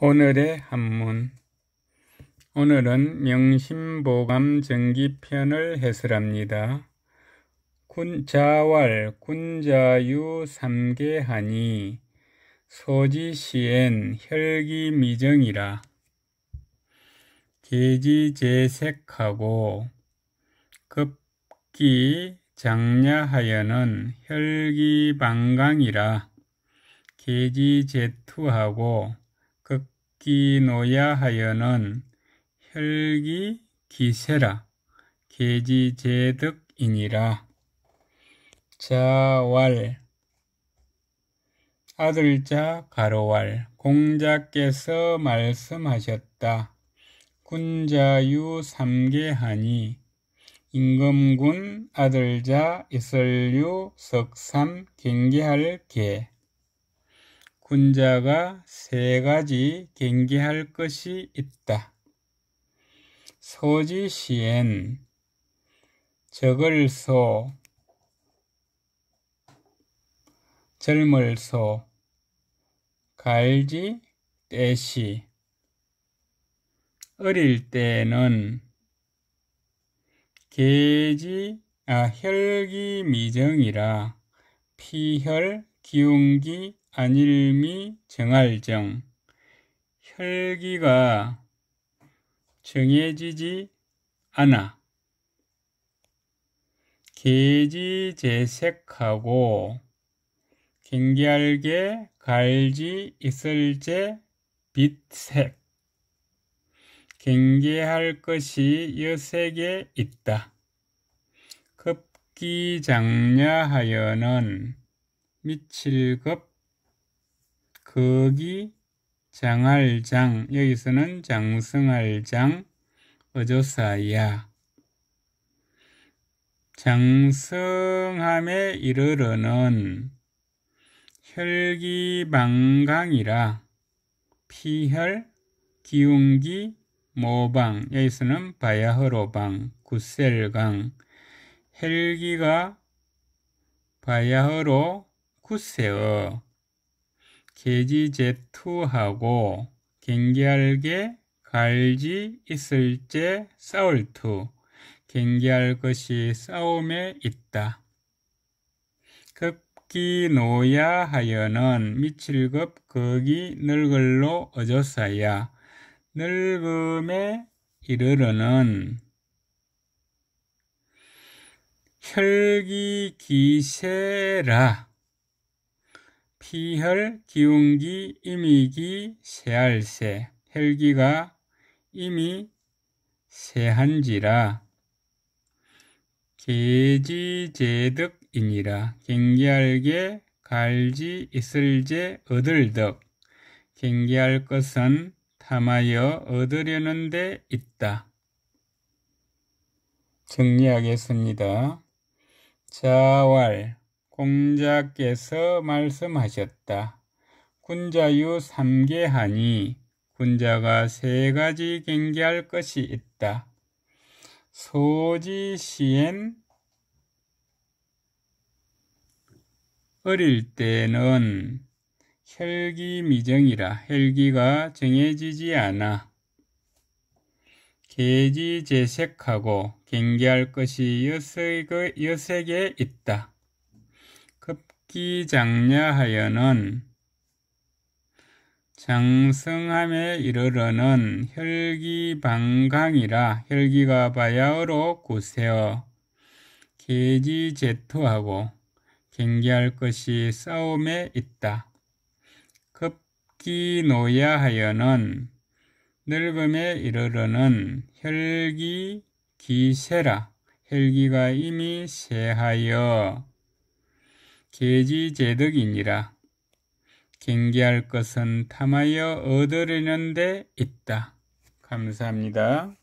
오늘의 한문 오늘은 명심보감 전기편을 해설합니다. 군자왈 군자유 삼계하니 소지시엔 혈기미정이라 계지재색하고 급기 장려하여는 혈기방강이라 계지재투하고 기노야 하여는 혈기 기세라 계지제득이니라 자왈 아들자 가로왈 공자께서 말씀하셨다. 군자유 삼계하니 임금군 아들자 이설유 석삼 경계할 계 군자가 세 가지 경계할 것이 있다. 소지시엔 적을 소, 젊을 소, 갈지 때시 어릴 때는 계지 아 혈기 미정이라 피혈, 기운기, 안일미, 정할정. 혈기가 정해지지 않아. 계지 재색하고 갱기알게 갈지 있을제 빛색 갱개할 것이 여색에 있다. 기장야하여는 미칠급 거기 장할장 여기서는 장승할장 어조사야 장승함에 이르러는 혈기방강이라 피혈 기운기 모방 여기서는 바야흐로방 구셀강 헬기가 바야흐로 구세어 계지 제투하고 갱기할게 갈지 있을제 싸울투 갱기할 것이 싸움에 있다. 급기 노야 하여는 미칠급 거기 늙을로 어저사야 늙음에 이르러는 혈기기세라 피혈 기운기 임이기 세알세 혈기가 이미 세한지라 계지제득이니라 경계할게 갈지 있을제 얻을덕 경계할 것은 탐하여 얻으려는 데 있다. 정리하겠습니다. 자왈 공자께서 말씀하셨다. 군자유 삼계하니 군자가 세 가지 경계할 것이 있다. 소지시엔 어릴 때는 혈기미정이라 혈기가 정해지지 않아 제지제색하고 경계할 것이 여색의, 여색에 있다. 급기장려하여는 장성함에 이르러는 혈기방강이라 혈기가 바야흐로 구세어 계지제투하고 경계할 것이 싸움에 있다. 급기노야하여는 늙음에 이르러는 혈기 기세라 혈기가 이미 세하여 계지제득이니라 경계할 것은 탐하여 얻으려는 데 있다. 감사합니다.